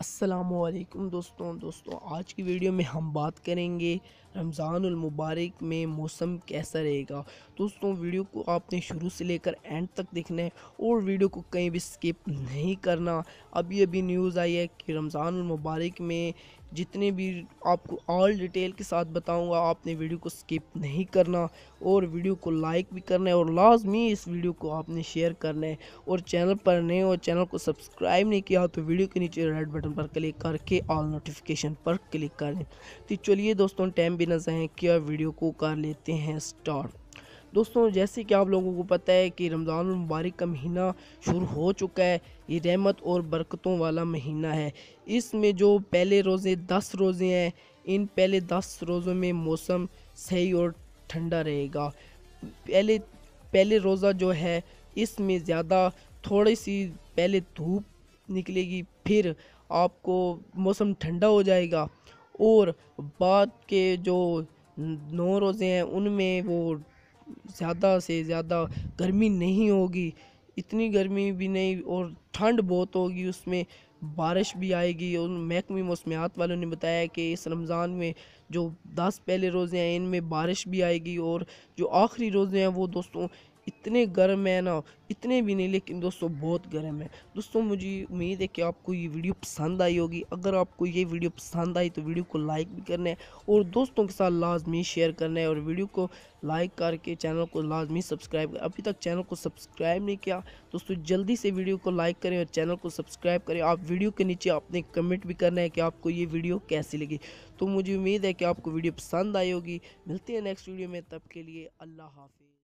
असलकम दोस्तों दोस्तों आज की वीडियो में हम बात करेंगे रमज़ानमबारक में मौसम कैसा रहेगा दोस्तों वीडियो को आपने शुरू से लेकर एंड तक देखना है और वीडियो को कहीं भी स्किप नहीं करना अभी अभी न्यूज़ आई है कि रमज़ानमबारक में जितने भी आपको ऑल डिटेल के साथ बताऊंगा आपने वीडियो को स्किप नहीं करना और वीडियो को लाइक भी करना है और लाजमी इस वीडियो को आपने शेयर करना है और चैनल पर नए और चैनल को सब्सक्राइब नहीं किया तो वीडियो के नीचे रेड बटन पर क्लिक करके ऑल नोटिफिकेशन पर क्लिक करें तो चलिए दोस्तों टाइम भी नजर है क्या वीडियो को कर लेते हैं स्टार्ट दोस्तों जैसे कि आप लोगों को पता है कि रमज़ान मुबारक का महीना शुरू हो चुका है ये रहमत और बरकतों वाला महीना है इसमें जो पहले रोज़े दस रोज़े हैं इन पहले दस रोज़ों में मौसम सही और ठंडा रहेगा पहले पहले रोज़ा जो है इसमें ज़्यादा थोड़ी सी पहले धूप निकलेगी फिर आपको मौसम ठंडा हो जाएगा और बाद के जो नौ रोज़े हैं उनमें वो ज़्यादा से ज़्यादा गर्मी नहीं होगी इतनी गर्मी भी नहीं और ठंड बहुत होगी उसमें बारिश भी आएगी और महकमे मौसमियात वालों ने बताया कि इस रमज़ान में जो दस पहले रोज़े हैं इनमें बारिश भी आएगी और जो आखिरी रोज़े हैं वो दोस्तों इतने गर्म है ना इतने भी नहीं लेकिन दोस्तों बहुत गर्म है दोस्तों मुझे उम्मीद है कि आपको ये वीडियो पसंद आई होगी अगर आपको ये वीडियो पसंद आई तो वीडियो को लाइक भी करना है और दोस्तों के साथ लाजमी शेयर करना है और वीडियो को लाइक करके चैनल को लाजमी सब्सक्राइब करें अभी तक चैनल को सब्सक्राइब नहीं किया दोस्तों जल्दी से वीडियो को लाइक करें और चैनल को सब्सक्राइब करें आप वीडियो के नीचे अपने कमेंट भी करना है कि आपको ये वीडियो कैसी लगी तो मुझे उम्मीद है कि आपको वीडियो पसंद आई होगी मिलती है नेक्स्ट वीडियो में तब के लिए अल्लाह हाफि